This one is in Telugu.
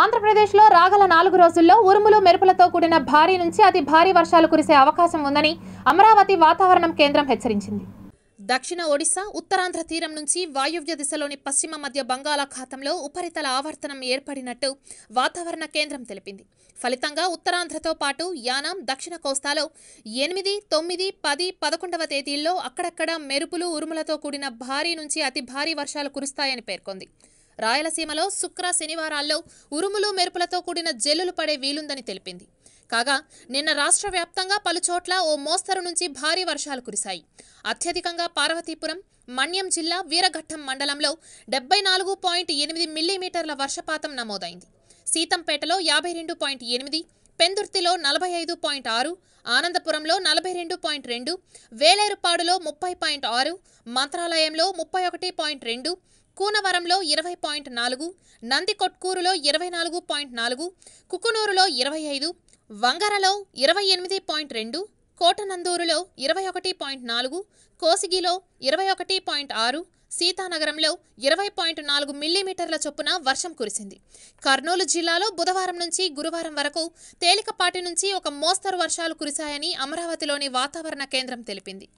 ఆంధ్రప్రదేశ్లో రాగల నాలుగు రోజుల్లో ఉరుములు మెరుపులతో కూడిన భారీ నుంచి అతి భారీ వర్షాలు కురిసే అవకాశం ఉందని అమరావతి వాతావరణం కేంద్రం హెచ్చరించింది దక్షిణ ఒడిశా ఉత్తరాంధ్ర తీరం నుంచి వాయువ్య దిశలోని పశ్చిమ మధ్య బంగాళాఖాతంలో ఉపరితల ఆవర్తనం ఏర్పడినట్టు వాతావరణ కేంద్రం తెలిపింది ఫలితంగా ఉత్తరాంధ్రతో పాటు యానాం దక్షిణ కోస్తాలో ఎనిమిది తొమ్మిది పది పదకొండవ తేదీల్లో అక్కడక్కడ మెరుపులు ఉరుములతో కూడిన భారీ నుంచి అతి భారీ వర్షాలు కురుస్తాయని పేర్కొంది రాయలసీమలో శుక్ర శనివారాల్లో ఉరుములు మెరుపులతో కూడిన జల్లులు పడే వీలుందని తెలిపింది కాగా నిన్న రాష్ట్ర వ్యాప్తంగా పలుచోట్ల ఓ మోస్తరు నుంచి భారీ వర్షాలు కురిశాయి అత్యధికంగా పార్వతీపురం మన్యం జిల్లా వీరఘట్టం మండలంలో డెబ్బై నాలుగు పాయింట్ ఎనిమిది మిల్లీమీటర్ల వర్షపాతం నమోదైంది సీతంపేటలో యాభై రెండు పాయింట్ ఎనిమిది పెందుర్తిలో నలభై ఐదు పాయింట్ ఆరు ఆనందపురంలో నలభై రెండు పాయింట్ రెండు వేలేరుపాడులో ముప్పై పాయింట్ ఆరు మంత్రాలయంలో ముప్పై ఒకటి పాయింట్ రెండు కూనవరంలో ఇరవై పాయింట్ నాలుగు నందికొట్కూరులో ఇరవై నాలుగు పాయింట్ నాలుగు కుకునూరులో ఇరవై ఐదు వంగరలో ఇరవై ఎనిమిది పాయింట్ రెండు కోటనందూరులో ఇరవై ఒకటి పాయింట్ నాలుగు కోసిగిలో ఇరవై ఒకటి పాయింట్ ఆరు సీతానగరంలో ఇరవై పాయింట్ నాలుగు మిల్లీమీటర్ల చొప్పున వర్షం కురిసింది కర్నూలు జిల్లాలో బుధవారం నుంచి గురువారం వరకు తేలికపాటి నుంచి ఒక మోస్తరు వర్షాలు కురిశాయని అమరావతిలోని వాతావరణ కేంద్రం తెలిపింది